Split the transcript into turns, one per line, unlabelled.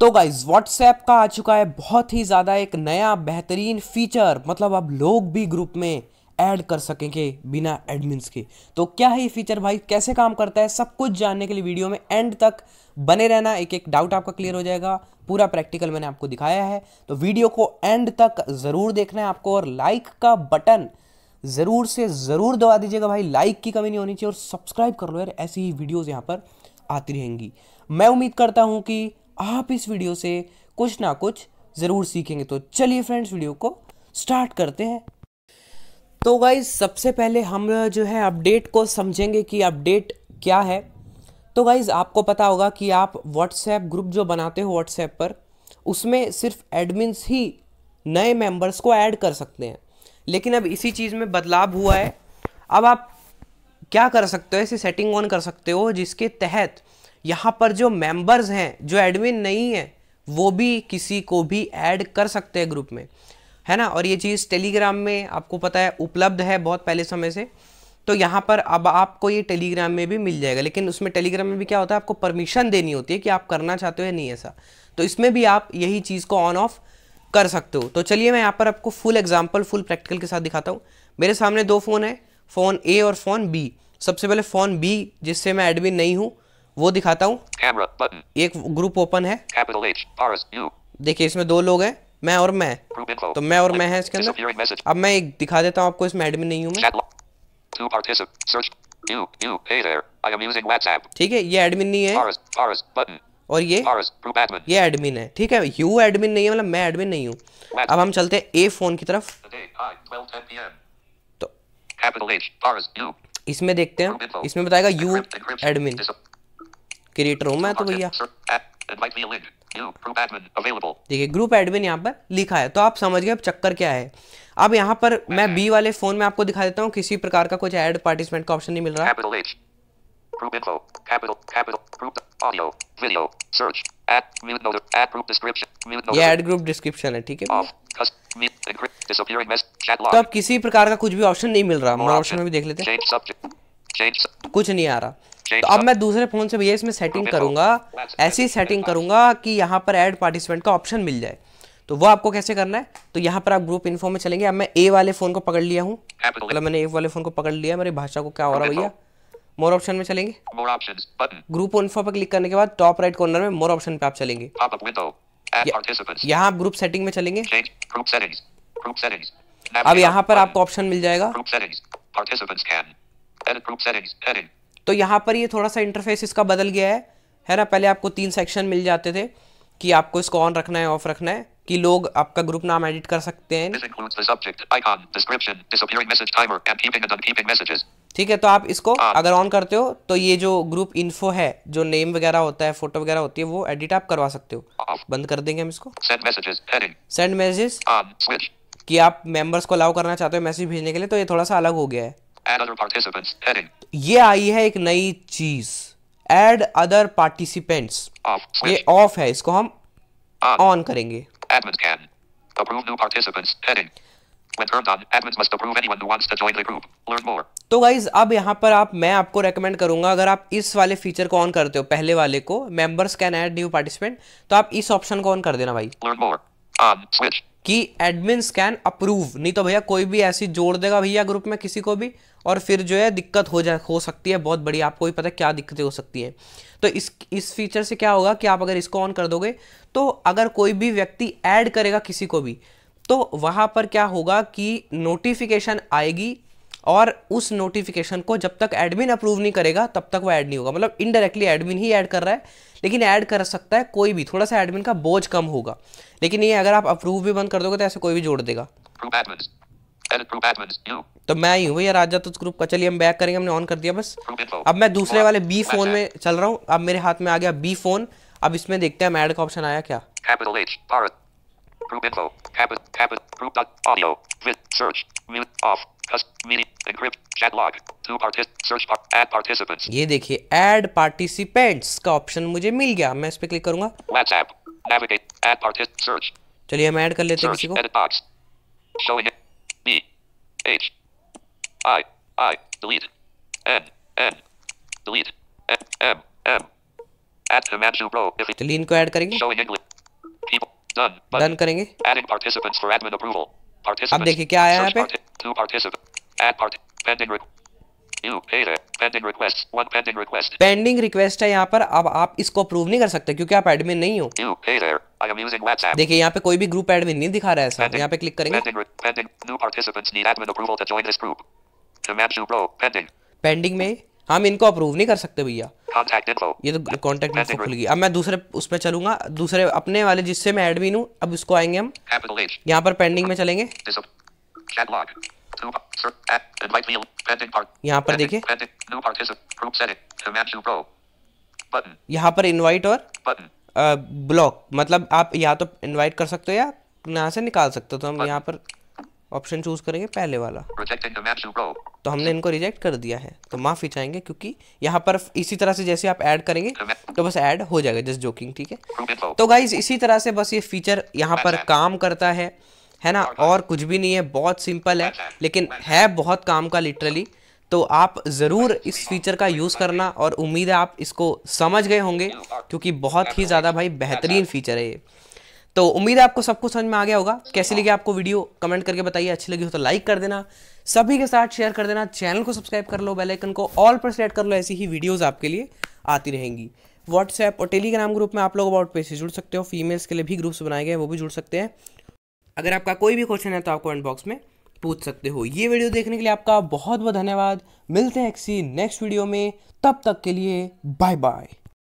तो guys WhatsApp का आ चुका है बहुत ही ज़्यादा एक नया बेहतरीन फीचर मतलब अब लोग भी ग्रुप में ऐड कर सकेंगे बिना एडमिन के तो क्या है ये फीचर भाई कैसे काम करता है सब कुछ जानने के लिए वीडियो में एंड तक बने रहना एक एक डाउट आपका क्लियर हो जाएगा पूरा प्रैक्टिकल मैंने आपको दिखाया है तो वीडियो को एंड तक ज़रूर देखना है आपको और लाइक का बटन ज़रूर से ज़रूर दबा दीजिएगा भाई लाइक की कमी नहीं होनी चाहिए और सब्सक्राइब कर लो यार ऐसी ही वीडियोज़ यहाँ पर आती रहेंगी मैं उम्मीद करता हूँ कि आप इस वीडियो से कुछ ना कुछ ज़रूर सीखेंगे तो चलिए फ्रेंड्स वीडियो को स्टार्ट करते हैं तो गाइज सबसे पहले हम जो है अपडेट को समझेंगे कि अपडेट क्या है तो गाइज़ आपको पता होगा कि आप व्हाट्सएप ग्रुप जो बनाते हो व्हाट्सएप पर उसमें सिर्फ एडमिन्स ही नए मेंबर्स को ऐड कर सकते हैं लेकिन अब इसी चीज़ में बदलाव हुआ है अब आप क्या कर सकते हो ऐसे सेटिंग ऑन कर सकते हो जिसके तहत यहाँ पर जो मेंबर्स हैं जो एडमिन नहीं है वो भी किसी को भी ऐड कर सकते हैं ग्रुप में है ना और ये चीज़ टेलीग्राम में आपको पता है उपलब्ध है बहुत पहले समय से तो यहाँ पर अब आपको ये टेलीग्राम में भी मिल जाएगा लेकिन उसमें टेलीग्राम में भी क्या होता है आपको परमिशन देनी होती है कि आप करना चाहते हो या नहीं ऐसा तो इसमें भी आप यही चीज़ को ऑन ऑफ कर सकते हो तो चलिए मैं यहाँ पर आपको फुल एग्जाम्पल फुल प्रैक्टिकल के साथ दिखाता हूँ मेरे सामने दो फ़ोन है फ़ोन ए और फ़ोन बी सबसे पहले फ़ोन बी जिससे मैं एडमिन नहीं हूँ वो दिखाता हूँ एक ग्रुप ओपन है देखिए इसमें दो लोग हैं मैं और मैं
तो मैं और मैं है इसके अंदर
अब मैं एक दिखा देता हूँ आपको इसमें एडमिन नहीं हूँ ठीक है ये एडमिन नहीं
है और ये
ये एडमिन है ठीक है यू एडमिन नहीं है मतलब मैं एडमिन नहीं हूँ अब हम चलते हैं ए फोन की तरफ तो इसमें देखते हैं इसमें बताएगा यू एडमिन क्रिएटर हूँ मैं तो भैया देखिए ग्रुप एडमिन यहाँ पर लिखा है तो आप समझ गए अब चक्कर क्या है अब यहाँ पर मैं बी mm-hmm. वाले फोन में आपको दिखा देता हूँ किसी प्रकार का कुछ एड पार्टिसिपेंट का ऑप्शन नहीं मिल रहा एड ग्रुप डिस्क्रिप्शन है ठीक है
तो अब
किसी प्रकार का कुछ भी ऑप्शन नहीं मिल रहा ऑप्शन में भी देख लेते हैं कुछ नहीं आ रहा तो अब मैं दूसरे फोन से भैया इसमें सेटिंग करूंगा ऐसी सेटिंग करूंगा कि यहाँ पर ऐड पार्टिसिपेंट का ऑप्शन मिल जाए तो वो आपको कैसे करना है तो यहाँ पर आप ग्रुप इन्फो में चलेंगे अब मैं ए वाले फोन को पकड़ लिया हूँ मतलब मैंने ए वाले फोन को पकड़ लिया मेरी भाषा को क्या हो रहा भैया मोर ऑप्शन में चलेंगे ग्रुप इन्फो पर क्लिक करने के बाद टॉप राइट कॉर्नर में मोर ऑप्शन पे आप चलेंगे यहाँ ग्रुप सेटिंग में चलेंगे अब यहाँ पर आपको ऑप्शन मिल जाएगा तो यहाँ पर ये यह थोड़ा सा इंटरफेस इसका बदल गया है है ना पहले आपको तीन सेक्शन मिल जाते थे कि आपको इसको ऑन रखना है ऑफ रखना है कि लोग आपका ग्रुप नाम एडिट कर सकते हैं ठीक है तो आप इसको ah. अगर ऑन करते हो तो ये जो ग्रुप इन्फो है जो नेम वगैरह होता है फोटो वगैरह होती है वो एडिट आप करवा सकते हो बंद कर देंगे हम इसको
सेंड
मैसेजेस कि आप मेंबर्स को अलाउ करना चाहते हो मैसेज भेजने के लिए तो ये थोड़ा सा अलग हो गया
है
ये आई है एक नई चीज एड अदर पार्टिसिपेंट्स ये ऑफ है इसको हम ऑन करेंगे तो गाइज अब यहाँ पर आप मैं आपको रेकमेंड करूंगा अगर आप इस वाले फीचर को ऑन करते हो पहले वाले को members can add new participant तो आप इस ऑप्शन को ऑन कर देना भाई Um, कि एडमिन स्कैन अप्रूव नहीं तो भैया कोई भी ऐसी जोड़ देगा भैया ग्रुप में किसी को भी और फिर जो है दिक्कत हो जा हो सकती है बहुत बड़ी आपको भी पता है क्या दिक्कतें हो सकती है तो इस इस फीचर से क्या होगा कि आप अगर इसको ऑन कर दोगे तो अगर कोई भी व्यक्ति ऐड करेगा किसी को भी तो वहाँ पर क्या होगा कि नोटिफिकेशन आएगी और उस नोटिफिकेशन को जब तक एडमिन अप्रूव नहीं करेगा तब तक वो ऐड नहीं होगा मतलब इनडायरेक्टली एडमिन ही ऐड कर रहा है लेकिन ऐड कर सकता है कोई भी थोड़ा सा एडमिन का बोझ कम होगा लेकिन ये अगर आप अप्रूव भी बंद कर दोगे तो ऐसे कोई भी जोड़ देगा तो मैं ही हूँ भैया राजा तो ग्रुप का चलिए हम बैक करेंगे हमने ऑन कर दिया बस अब मैं दूसरे वाले बी फोन में चल रहा हूँ अब मेरे हाथ में आ गया बी फोन अब इसमें देखते हैं ऐड का ऑप्शन आया क्या
Group info, capital, capital, Group. group.audio, search, Mute. off,
ये देखिए एड पार्टिसिपेंट्स का ऑप्शन मुझे मिल गया मैं इस पर क्लिक करूंगा चलिए हम ऐड कर लेते हैं किसी
को B, H, I, I, delete, N, N, delete, M, M, add Himanshu Pro.
चलिए इनको ऐड करेंगे.
Showing English. People. Done. Done करेंगे. Adding participants for admin approval. अब देखिए क्या आया यहाँ पे
पेंडिंग रिक्वेस्ट है यहाँ पर अब आप इसको अप्रूव नहीं कर सकते क्योंकि आप एडमिन नहीं हो
देखिए यहाँ
पे कोई भी ग्रुप एडमिन नहीं दिखा रहा है सर यहाँ पे क्लिक
करेंगे
पेंडिंग में हम इनको अप्रूव नहीं कर सकते भैया ये तो कॉन्टेक्ट इनको खुल गई अब मैं दूसरे उस पर चलूंगा दूसरे अपने वाले जिससे मैं एडमिन हूँ अब उसको आएंगे हम यहाँ पर पेंडिंग में चलेंगे यहाँ पर देखिए यहाँ पर इनवाइट और ब्लॉक मतलब आप या तो इनवाइट कर सकते हो या यहाँ से निकाल सकते हो तो हम यहाँ पर ऑप्शन चूज करेंगे पहले वाला तो हमने इनको रिजेक्ट कर दिया है तो माफी चाहेंगे क्योंकि यहाँ पर इसी तरह से जैसे आप ऐड करेंगे तो, तो बस ऐड हो जाएगा जस्ट जोकिंग ठीक है तो गाइज इसी तरह से बस ये फीचर यहाँ पर काम करता है है ना और कुछ भी नहीं है बहुत सिंपल है लेकिन है बहुत काम का लिटरली तो आप ज़रूर इस फीचर का यूज़ करना और उम्मीद है आप इसको समझ गए होंगे क्योंकि बहुत ही ज़्यादा भाई बेहतरीन फीचर है ये तो उम्मीद है आपको सब कुछ समझ में आ गया होगा कैसी लगी आपको वीडियो कमेंट करके बताइए अच्छी लगी हो तो लाइक कर देना सभी के साथ शेयर कर देना चैनल को सब्सक्राइब कर लो बेल आइकन को ऑल पर सेलेक्ट कर लो ऐसी ही वीडियोस आपके लिए आती रहेंगी व्हाट्सएप और टेलीग्राम ग्रुप में आप लोग अबाउट पे से जुड़ सकते हो फीमेल्स के लिए भी ग्रुप्स बनाए गए वो भी जुड़ सकते हैं अगर आपका कोई भी क्वेश्चन है तो आप कमेंट बॉक्स में पूछ सकते हो ये वीडियो देखने के लिए आपका बहुत बहुत धन्यवाद मिलते हैं किसी नेक्स्ट वीडियो में तब तक के लिए बाय बाय